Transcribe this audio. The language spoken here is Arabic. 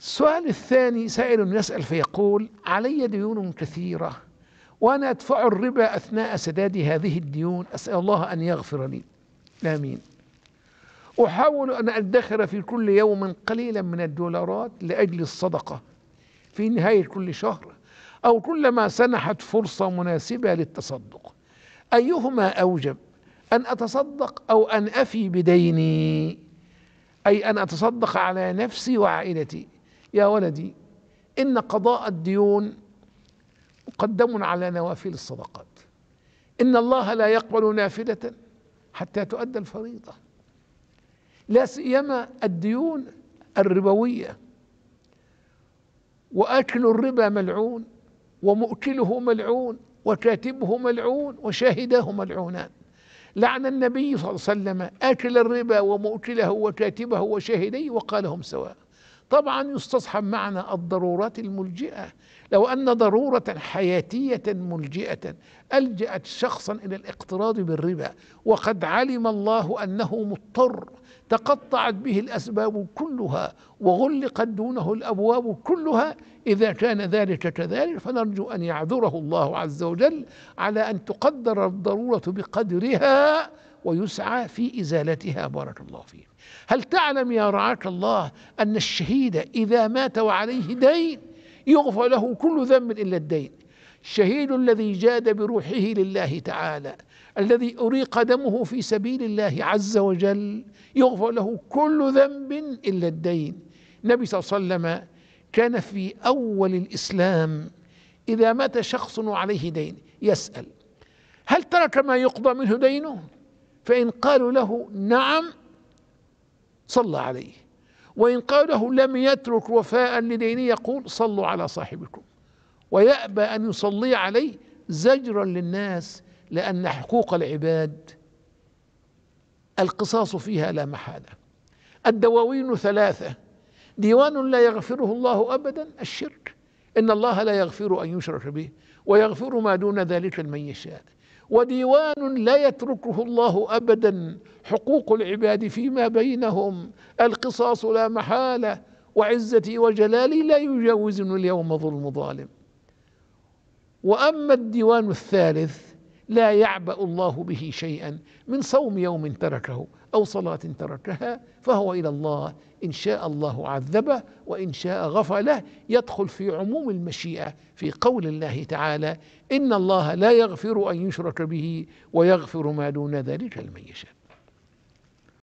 السؤال الثاني سائل يسأل فيقول علي ديون كثيرة وأنا أدفع الربا أثناء سداد هذه الديون أسأل الله أن يغفر لي آمين أحاول أن أدخر في كل يوم قليلا من الدولارات لأجل الصدقة في نهاية كل شهر أو كلما سنحت فرصة مناسبة للتصدق أيهما أوجب أن أتصدق أو أن أفي بديني أي أن أتصدق على نفسي وعائلتي يا ولدي إن قضاء الديون مقدم على نوافل الصدقات إن الله لا يقبل نافلة حتى تؤدى الفريضة لا سيما الديون الربوية وآكل الربا ملعون ومؤكله ملعون وكاتبه ملعون وشاهداه ملعونان لعن النبي صلى الله عليه وسلم آكل الربا ومؤكله وكاتبه وشاهديه وقالهم سواء طبعا يستصحب معنى الضرورات الملجئه لو ان ضروره حياتيه ملجئه الجات شخصا الى الاقتراض بالربا وقد علم الله انه مضطر تقطعت به الاسباب كلها وغلقت دونه الابواب كلها اذا كان ذلك كذلك فنرجو ان يعذره الله عز وجل على ان تقدر الضروره بقدرها ويسعى في إزالتها بارك الله فيه هل تعلم يا رعاك الله أن الشهيد إذا مات وعليه دين يغفر له كل ذنب إلا الدين الشهيد الذي جاد بروحه لله تعالى الذي أريق دمه في سبيل الله عز وجل يغفر له كل ذنب إلا الدين النبي صلى الله عليه وسلم كان في أول الإسلام إذا مات شخص وعليه دين يسأل هل ترك ما يقضى منه دينه فإن قالوا له نعم صلى عليه وإن قالوا له لم يترك وفاء لدينه يقول صلوا على صاحبكم ويأبى أن يصلي عليه زجرا للناس لأن حقوق العباد القصاص فيها لا محالة الدواوين ثلاثة ديوان لا يغفره الله أبدا الشرك إن الله لا يغفر أن يشرك به ويغفر ما دون ذلك لمن يشاء وديوان لا يتركه الله أبدا حقوق العباد فيما بينهم القصاص لا محالة وعزتي وجلالي لا يجاوزني اليوم ظلم ظالم وأما الديوان الثالث لا يعبأ الله به شيئا من صوم يوم تركه أو صلاة تركها فهو إلى الله إن شاء الله عذبه وإن شاء غفله يدخل في عموم المشيئة في قول الله تعالى إن الله لا يغفر أن يشرك به ويغفر ما دون ذلك لمن يشاء